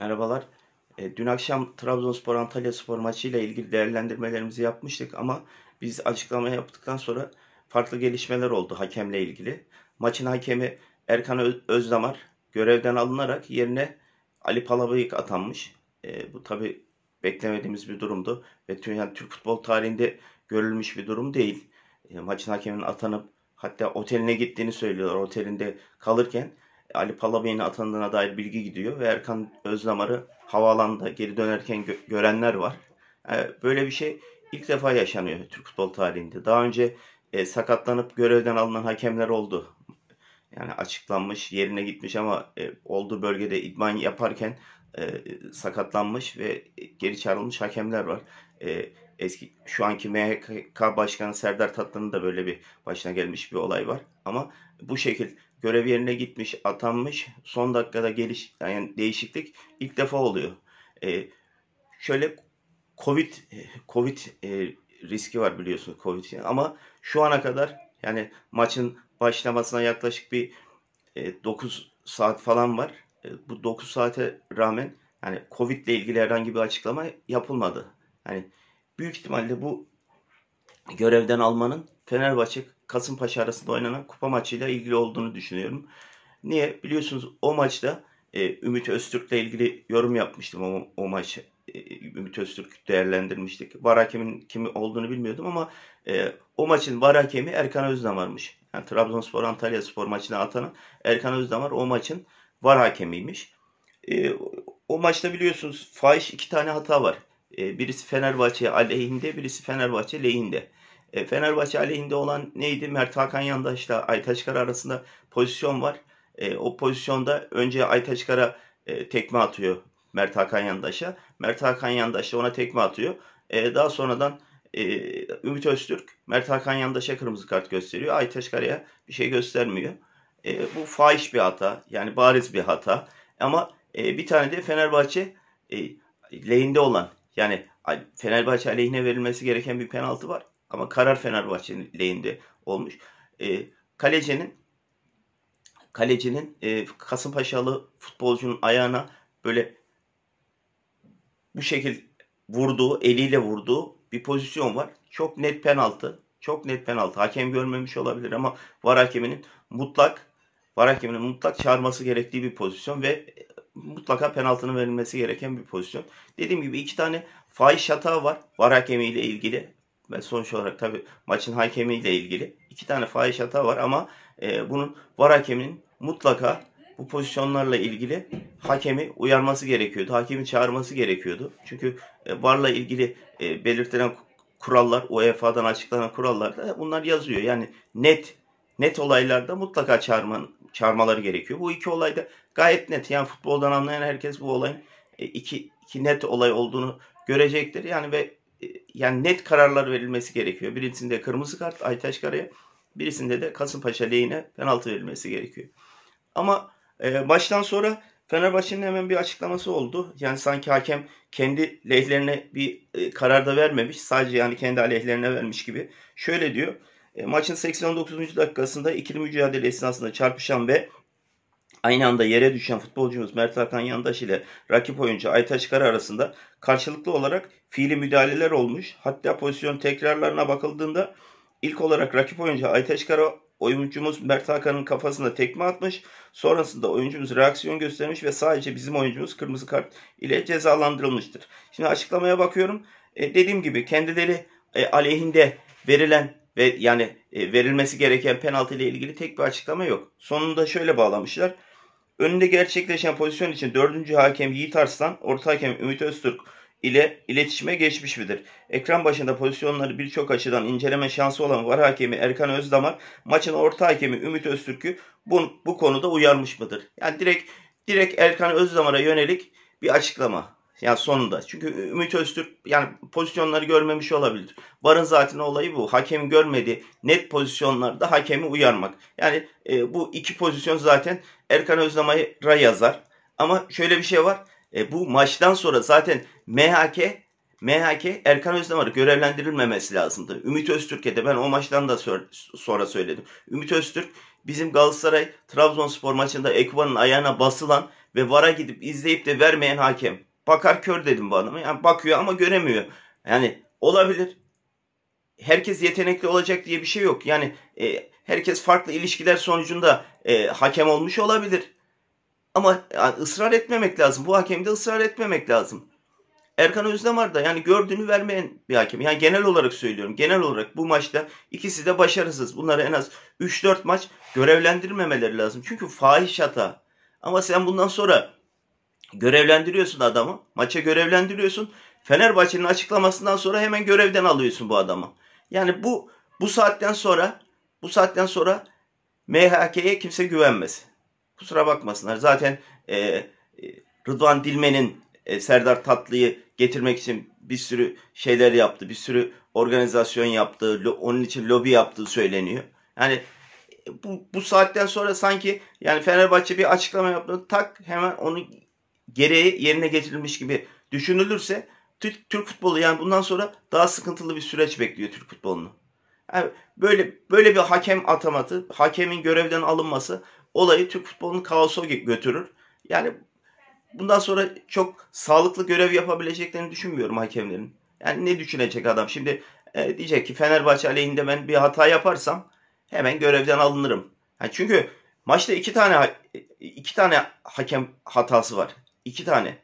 Merhabalar. E, dün akşam Trabzonspor Antalya Spor maçıyla ilgili değerlendirmelerimizi yapmıştık ama biz açıklama yaptıktan sonra farklı gelişmeler oldu hakemle ilgili. Maçın hakemi Erkan Özdamar görevden alınarak yerine Ali Palabıyık atanmış. E, bu tabi beklemediğimiz bir durumdu ve tüm, yani Türk futbol tarihinde görülmüş bir durum değil. E, maçın hakeminin atanıp hatta oteline gittiğini söylüyorlar. Otelinde kalırken Ali Palabay'ın atandığına dair bilgi gidiyor ve Erkan Özdamar'ı havaalanında geri dönerken gö- görenler var. Yani e, böyle bir şey ilk defa yaşanıyor Türk futbol tarihinde. Daha önce e, sakatlanıp görevden alınan hakemler oldu. Yani açıklanmış, yerine gitmiş ama e, olduğu bölgede idman yaparken e, sakatlanmış ve geri çağrılmış hakemler var. E, eski şu anki MHK Başkanı Serdar Tatlı'nın da böyle bir başına gelmiş bir olay var. Ama bu şekil görev yerine gitmiş, atanmış, son dakikada geliş yani değişiklik ilk defa oluyor. E, şöyle Covid Covid e, riski var biliyorsunuz Covid yani. ama şu ana kadar yani maçın başlamasına yaklaşık bir e, 9 saat falan var. E, bu 9 saate rağmen yani Covid ile ilgili herhangi bir açıklama yapılmadı. Yani Büyük ihtimalle bu görevden almanın Fenerbahçe Kasımpaşa arasında oynanan kupa maçıyla ilgili olduğunu düşünüyorum. Niye? Biliyorsunuz o maçta e, Ümit Öztürk'le ilgili yorum yapmıştım o, o maçı. E, Ümit Öztürk değerlendirmiştik. Var hakemin kimi olduğunu bilmiyordum ama e, o maçın var hakemi Erkan Özdamar'mış. Yani Trabzonspor Antalya Spor maçına atanan Erkan Özdamar o maçın var hakemiymiş. E, o maçta biliyorsunuz fahiş iki tane hata var. E, birisi Fenerbahçe aleyhinde, birisi Fenerbahçe lehinde. E, Fenerbahçe aleyhinde olan neydi? Mert Hakan Yandaş'la Aytaç arasında pozisyon var. E, o pozisyonda önce Aytaç tekme atıyor Mert Hakan Yandaş'a. Mert Hakan Yandaş da ona tekme atıyor. daha sonradan Ümit Öztürk Mert Hakan Yandaş'a kırmızı kart gösteriyor. Aytaç bir şey göstermiyor. E, bu fahiş bir hata. Yani bariz bir hata. Ama bir tane de Fenerbahçe e, lehinde olan yani Fenerbahçe aleyhine verilmesi gereken bir penaltı var. Ama karar Fenerbahçe lehinde olmuş. E, kalecinin kalecinin e, Kasımpaşalı futbolcunun ayağına böyle bu şekilde vurduğu, eliyle vurduğu bir pozisyon var. Çok net penaltı. Çok net penaltı. Hakem görmemiş olabilir ama var hakeminin mutlak var hakeminin mutlak çağırması gerektiği bir pozisyon ve mutlaka penaltının verilmesi gereken bir pozisyon. Dediğim gibi iki tane fahiş hata var. Var hakemiyle ilgili ve sonuç olarak tabi maçın hakemiyle ilgili iki tane fahiş hata var ama e, bunun var hakeminin mutlaka bu pozisyonlarla ilgili hakemi uyarması gerekiyordu. Hakemi çağırması gerekiyordu. Çünkü e, varla ilgili e, belirtilen kurallar, UEFA'dan açıklanan kurallarda bunlar yazıyor. Yani net net olaylarda mutlaka çağırmanın çağırmaları gerekiyor. Bu iki olay da gayet net. Yani futboldan anlayan herkes bu olayın e, iki, iki net olay olduğunu görecektir. Yani ve e, yani net kararlar verilmesi gerekiyor. Birisinde kırmızı kart Aytaş Kara'ya, birisinde de Kasımpaşa lehine penaltı verilmesi gerekiyor. Ama e, baştan sonra Fenerbahçe'nin hemen bir açıklaması oldu. Yani sanki hakem kendi lehlerine bir e, karar da vermemiş. Sadece yani kendi aleyhlerine vermiş gibi. Şöyle diyor. E, maçın 89. dakikasında ikili mücadele esnasında çarpışan ve aynı anda yere düşen futbolcumuz Mert Hakan Yandaş ile rakip oyuncu Aytaç Kara arasında karşılıklı olarak fiili müdahaleler olmuş. Hatta pozisyon tekrarlarına bakıldığında ilk olarak rakip oyuncu Aytaç Kara oyuncumuz Mert Hakan'ın kafasına tekme atmış. Sonrasında oyuncumuz reaksiyon göstermiş ve sadece bizim oyuncumuz kırmızı kart ile cezalandırılmıştır. Şimdi açıklamaya bakıyorum. E, dediğim gibi kendileri e, aleyhinde verilen ve yani e, verilmesi gereken penaltı ile ilgili tek bir açıklama yok. Sonunda şöyle bağlamışlar. Önünde gerçekleşen pozisyon için dördüncü hakem Yiğit Arslan, orta hakem Ümit Öztürk ile iletişime geçmiş midir? Ekran başında pozisyonları birçok açıdan inceleme şansı olan var hakemi Erkan Özdamar maçın orta hakemi Ümit Öztürk'ü bu, bu konuda uyarmış mıdır? Yani direkt direkt Erkan Özdamar'a yönelik bir açıklama. Yani sonunda. Çünkü Ümit Öztürk yani pozisyonları görmemiş olabilir. Varın zaten olayı bu. Hakemi görmedi. Net pozisyonlarda hakemi uyarmak. Yani e, bu iki pozisyon zaten Erkan Özdamar'a yazar. Ama şöyle bir şey var. E, bu maçtan sonra zaten MHK MHK Erkan Özdemir'e görevlendirilmemesi lazımdı. Ümit Öztürk'e de ben o maçtan da sonra söyledim. Ümit Öztürk bizim Galatasaray Trabzonspor maçında Ekuban'ın ayağına basılan ve VAR'a gidip izleyip de vermeyen hakem. Bakar kör dedim bu adama. Yani bakıyor ama göremiyor. Yani olabilir. Herkes yetenekli olacak diye bir şey yok. Yani e, herkes farklı ilişkiler sonucunda e, hakem olmuş olabilir. Ama yani e, ısrar etmemek lazım. Bu hakemde ısrar etmemek lazım. Erkan Özdemir de yani gördüğünü vermeyen bir hakem. Yani genel olarak söylüyorum. Genel olarak bu maçta ikisi de başarısız. Bunları en az 3-4 maç görevlendirmemeleri lazım. Çünkü fahiş hata. Ama sen bundan sonra Görevlendiriyorsun adamı. Maça görevlendiriyorsun. Fenerbahçe'nin açıklamasından sonra hemen görevden alıyorsun bu adamı. Yani bu bu saatten sonra bu saatten sonra MHK'ye kimse güvenmez. Kusura bakmasınlar. Zaten e, e, Rıdvan Dilmen'in e, Serdar Tatlı'yı getirmek için bir sürü şeyler yaptı. Bir sürü organizasyon yaptı. Lo, onun için lobi yaptığı söyleniyor. Yani e, bu, bu saatten sonra sanki yani Fenerbahçe bir açıklama yaptı. Tak hemen onu gereği yerine getirilmiş gibi düşünülürse Türk futbolu yani bundan sonra daha sıkıntılı bir süreç bekliyor Türk futbolunu. Yani böyle böyle bir hakem atamatı, hakemin görevden alınması olayı Türk futbolunun kaosa götürür. Yani bundan sonra çok sağlıklı görev yapabileceklerini düşünmüyorum hakemlerin. Yani ne düşünecek adam? Şimdi e, diyecek ki Fenerbahçe aleyhinde ben bir hata yaparsam hemen görevden alınırım. Yani çünkü maçta iki tane iki tane hakem hatası var. İki tane.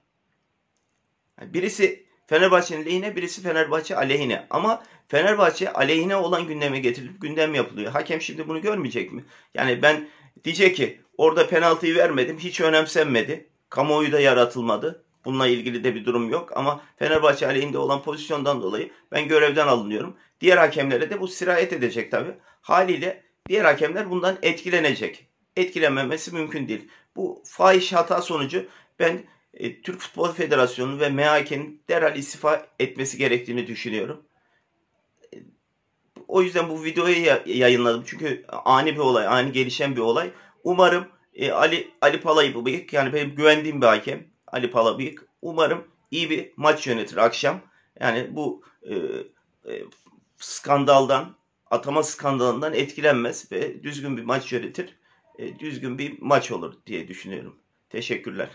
Birisi Fenerbahçe'nin lehine, birisi Fenerbahçe aleyhine. Ama Fenerbahçe aleyhine olan gündeme getirilip gündem yapılıyor. Hakem şimdi bunu görmeyecek mi? Yani ben diyecek ki orada penaltıyı vermedim, hiç önemsenmedi. Kamuoyu da yaratılmadı. Bununla ilgili de bir durum yok ama Fenerbahçe aleyhinde olan pozisyondan dolayı ben görevden alınıyorum. Diğer hakemlere de bu sirayet edecek tabi. Haliyle diğer hakemler bundan etkilenecek. Etkilenmemesi mümkün değil. Bu fahiş hata sonucu ben e, Türk Futbol Federasyonu ve MHK'nin derhal istifa etmesi gerektiğini düşünüyorum. E, o yüzden bu videoyu yayınladım. Çünkü ani bir olay, ani gelişen bir olay. Umarım e, Ali Ali Palabıyık yani benim güvendiğim bir hakem Ali Palabıyık. Umarım iyi bir maç yönetir akşam. Yani bu e, e, skandaldan, atama skandalından etkilenmez ve düzgün bir maç yönetir. E, düzgün bir maç olur diye düşünüyorum. Teşekkürler.